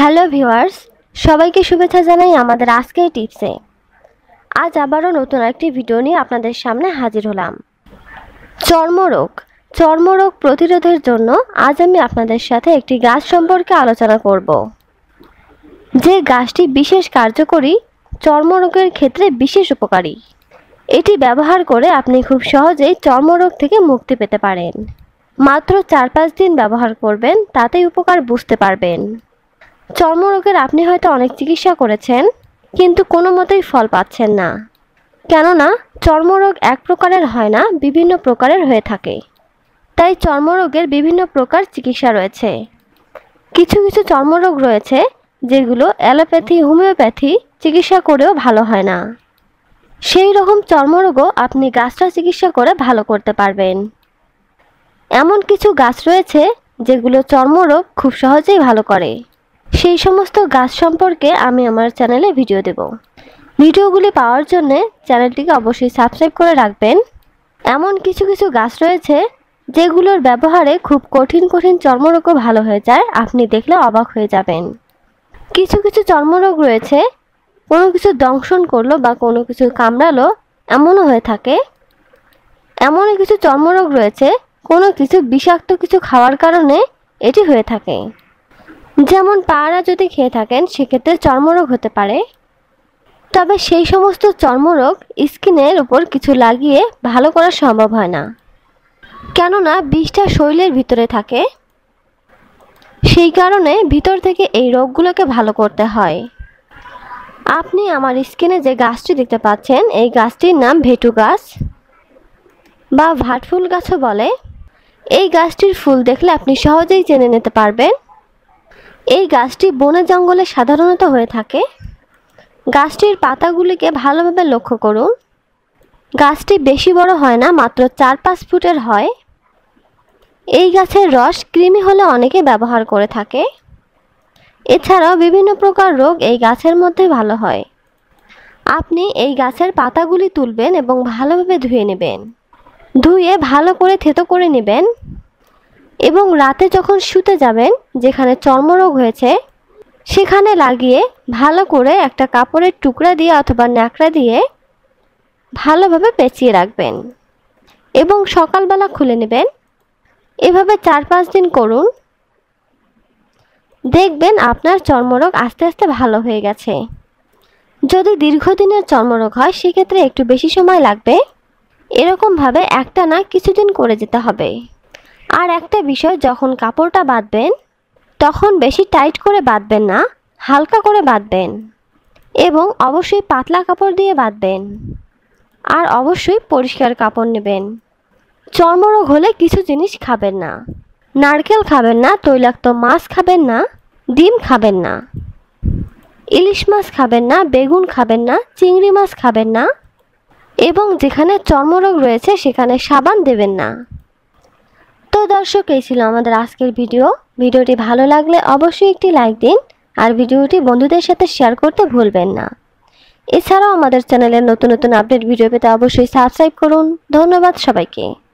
hello viewers সবাইকে শুভেচ্ছা জানাই আমাদের আজকের টিপসে আজ আবারও নতুন একটি ভিডিও নিয়ে আপনাদের সামনে হাজির হলাম চর্মরোগ চর্মরোগ প্রতিরোধের জন্য আজ আমি আপনাদের সাথে একটি গাছ সম্পর্কে আলোচনা করব যে গাছটি বিশেষ কার্যকরী চর্মরোগের ক্ষেত্রে বিশেষ উপকারী এটি ব্যবহার করে আপনি খুব সহজেই চর্মরোগ থেকে মুক্তি পেতে পারেন মাত্র চার পাঁচ দিন ব্যবহার করবেন তাতেই উপকার বুঝতে পারবেন চর্মরোগের আপনি হয়তো অনেক চিকিৎসা করেছেন কিন্তু কোনো মতেই ফল পাচ্ছেন না কেননা চর্মরোগ এক প্রকারের হয় না বিভিন্ন প্রকারের হয়ে থাকে তাই চর্মরোগের বিভিন্ন প্রকার চিকিৎসা রয়েছে কিছু কিছু চর্মরোগ রয়েছে যেগুলো অ্যালোপ্যাথি হোমিওপ্যাথি চিকিৎসা করেও ভালো হয় না সেই রকম চর্মরোগও আপনি গাছটা চিকিৎসা করে ভালো করতে পারবেন এমন কিছু গাছ রয়েছে যেগুলো চর্মরোগ খুব সহজেই ভালো করে সেই সমস্ত গাছ সম্পর্কে আমি আমার চ্যানেলে ভিডিও দেব ভিডিওগুলি পাওয়ার জন্য চ্যানেলটিকে অবশ্যই সাবস্ক্রাইব করে রাখবেন এমন কিছু কিছু গাছ রয়েছে যেগুলোর ব্যবহারে খুব কঠিন কঠিন চর্মরোগও ভালো হয়ে যায় আপনি দেখলে অবাক হয়ে যাবেন কিছু কিছু চর্মরোগ রয়েছে কোনো কিছু দংশন করলো বা কোনো কিছু কামড়ালো এমনও হয়ে থাকে এমনও কিছু চর্মরোগ রয়েছে কোনো কিছু বিষাক্ত কিছু খাওয়ার কারণে এটি হয়ে থাকে যেমন পায়রা যদি খেয়ে থাকেন সেক্ষেত্রে চর্মরোগ হতে পারে তবে সেই সমস্ত চর্মরোগ স্কিনের উপর কিছু লাগিয়ে ভালো করা সম্ভব হয় না কেননা বিষটা শরীরের ভিতরে থাকে সেই কারণে ভিতর থেকে এই রোগগুলোকে ভালো করতে হয় আপনি আমার স্কিনে যে গাছটি দেখতে পাচ্ছেন এই গাছটির নাম ভেটু গাছ বা ভাটফুল গাছও বলে এই গাছটির ফুল দেখলে আপনি সহজেই জেনে নিতে পারবেন এই গাছটি বনে জঙ্গলে সাধারণত হয়ে থাকে গাছটির পাতাগুলিকে ভালোভাবে লক্ষ্য করুন গাছটি বেশি বড় হয় না মাত্র চার পাঁচ ফুটের হয় এই গাছের রস কৃমি হলে অনেকে ব্যবহার করে থাকে এছাড়াও বিভিন্ন প্রকার রোগ এই গাছের মধ্যে ভালো হয় আপনি এই গাছের পাতাগুলি তুলবেন এবং ভালোভাবে ধুয়ে নেবেন ধুয়ে ভালো করে থেতো করে নেবেন এবং রাতে যখন শুতে যাবেন যেখানে চর্মরোগ হয়েছে সেখানে লাগিয়ে ভালো করে একটা কাপড়ের টুকরা দিয়ে অথবা ন্যাকড়া দিয়ে ভালোভাবে পেঁচিয়ে রাখবেন এবং সকালবেলা খুলে নেবেন এভাবে চার পাঁচ দিন করুন দেখবেন আপনার চর্মরোগ আস্তে আস্তে ভালো হয়ে গেছে যদি দীর্ঘদিনের চর্মরোগ হয় সেক্ষেত্রে একটু বেশি সময় লাগবে এরকমভাবে একটা না কিছুদিন করে যেতে হবে আর একটা বিষয় যখন কাপড়টা বাঁধবেন তখন বেশি টাইট করে বাঁধবেন না হালকা করে বাঁধবেন এবং অবশ্যই পাতলা কাপড় দিয়ে বাঁধবেন আর অবশ্যই পরিষ্কার কাপড় নেবেন চর্মরোগ হলে কিছু জিনিস খাবেন না নারকেল খাবেন না তৈলাক্ত মাছ খাবেন না ডিম খাবেন না ইলিশ মাছ খাবেন না বেগুন খাবেন না চিংড়ি মাছ খাবেন না এবং যেখানে চর্মরোগ রয়েছে সেখানে সাবান দেবেন না দর্শক এই ছিল আমাদের আজকের ভিডিও ভিডিওটি ভালো লাগলে অবশ্যই একটি লাইক দিন আর ভিডিওটি বন্ধুদের সাথে শেয়ার করতে ভুলবেন না এছাড়াও আমাদের চ্যানেলের নতুন নতুন আপডেট ভিডিও পেতে অবশ্যই সাবস্ক্রাইব করুন ধন্যবাদ সবাইকে